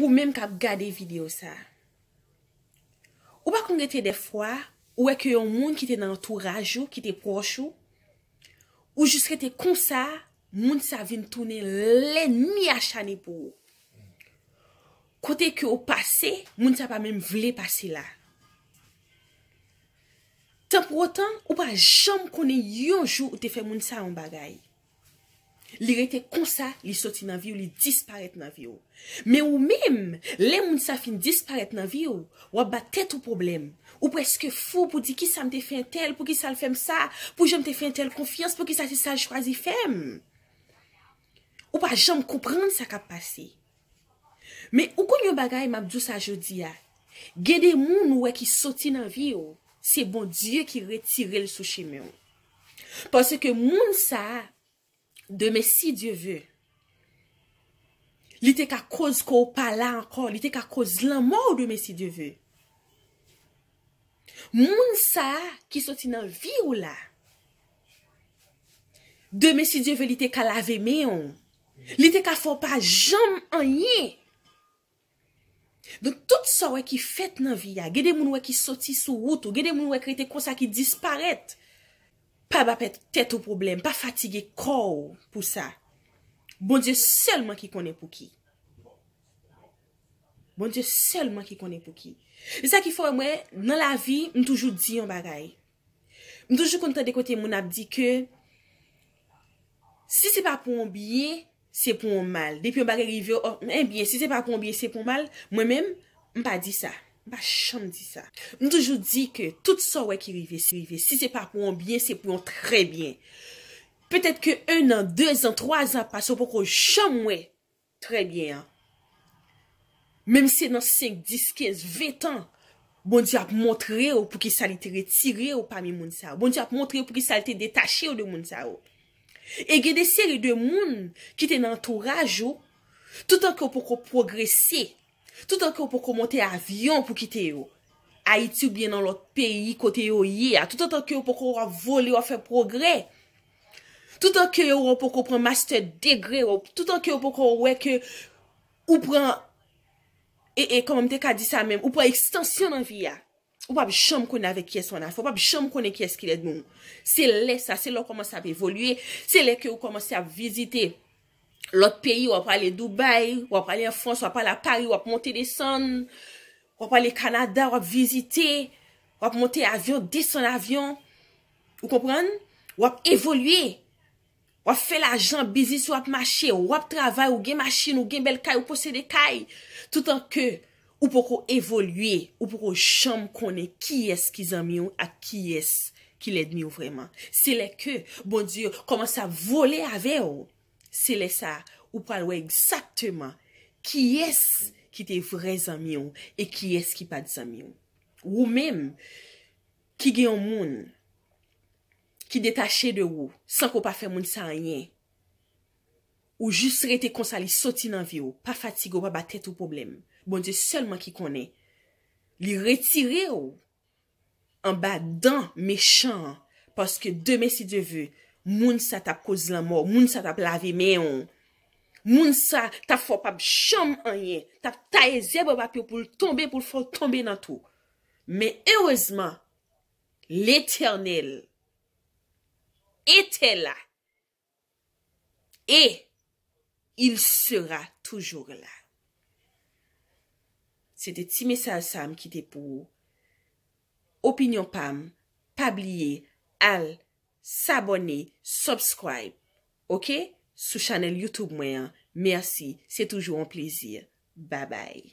Ou menm kap gade videyo sa. Ou pa kon gete defwa, ou eke yon moun ki te nantourajou, ki te prochou, ou jiske te konsa, moun sa vin toune len mi a chane pou. Kote ke ou pase, moun sa pa menm vle pase la. Tan pou otan, ou pa jom konen yon jou ou te fe moun sa an bagayi. li rete kon sa li soti nan vi ou, li disparet nan vi ou. Me ou mim, le moun sa fin disparet nan vi ou, wap batet ou problem. Ou pweske fou pou di ki sa mte feintel, pou ki sa l fem sa, pou jom te feintel konfians, pou ki sa se sa l chwazi fem. Ou pa jom kouprande sa kap pase. Me ou kon yon bagay mabdou sa jodi ya, gede moun wak e ki soti nan vi ou, se bon diyo ki retirel sou cheme ou. Pwese ke moun sa a, Deme si dievè. Li te ka koz ko pa la ankon. Li te ka koz lan mò ou deme si dievè. Moun sa ki soti nan vi ou la. Deme si dievè li te ka lave me yon. Li te ka fò pa jam anye. Don tout sa wè ki fèt nan vi ya. Gede moun wè ki soti sou wout ou. Gede moun wè ki te konsa ki disparèt. pa ba pet tete ou problem, pa fatigue kou pou sa, bon diyo selman ki konen pou ki. Bon diyo selman ki konen pou ki. E sa ki fwa mwen, nan la vi, mwen toujou di yon bagay. Mwen toujou konten de kote moun ap di ke, si se pa pou yon biye, se pou yon mal. Depi yon bagay rivyo, oh, mwen eh biye, si se pa pou yon biye, se pou yon mal, mwen mwen mwen pa di sa. Ba chanm di sa. Mwen toujou di ke tout sa wè ki rive se rive. Si se pa pou yon bien, se pou yon tre bien. Petèt ke un an, deux an, trois an, pa sou pou kou chanm wè. Tre bien. Mèm se nan 5, 10, 15, 20 an, mwen di ap montre ou pou ki sa li te retire ou pami moun sa ou. Mwen di ap montre ou pou ki sa li te detache ou de moun sa ou. E gè de seri de moun ki te nan entourage ou, oh. tout an ki ou pou kou progresi, Tout an ke ou pou kon monte avyon pou kite yo. A iti ou bie nan lot peyi kote yo ye ya. Tout an ke ou pou kon wap vole wap fè progre. Tout an ke ou pou kon pren master degre wap. Tout an ke ou pou kon wè ke ou pren, e, e kom mte ka di sa mèm, ou pren ekstansyon nan vi ya. Ou pa bi chanm kon avè kyes wana. Ou pa bi chanm konè e kyes ki led moun. Se lè sa, se lè komanse ap evolüe. Se lè ke ou komanse ap vizite yo. Lot peyi, wap ale Dubai, wap ale en Frans, wap ale a Paris, wap monte deson, wap ale Kanada, wap visite, wap monte avyon, deson avyon. Ou kompran? Wap evolye, wap fe la jan bizis, wap mache, wap travay, wap gen machine, wap gen bel kay, wap pose de kay. Tout an ke, ou poko evolye, ou poko chanm kone, ki es ki zanmyon, a ki es ki ledmyon vreman. Se le ke, bon diyo, koman sa vole aveyo. Se lè sa, ou pral wè exactement ki yès ki te vre zanmion e ki yès ki pad zanmion. Ou mèm, ki gen yon moun ki detache de ou, san ko pa fè moun sa anyen, ou jist re te konsa li soti nan vi ou, pa fatigo, pa ba tèt ou problem. Bon, diè, selman ki konè, li retirè ou an ba dan mechan paske demè si devè Moun sa tap koz lan mò, moun sa tap lave meyon, moun sa tap fò pap chom anyen, tap ta e zeb wap yo pou l tombe, pou l fò l tombe nan tou. Men ewezman, l eternel ete la, e il sera toujoure la. Se de ti mesaj sa m ki te pou, opinyon pam, pabliye, al. S'abonni, subscribe, ok? Sou chanel YouTube mwen. Mersi, se toujou an plezir. Babay.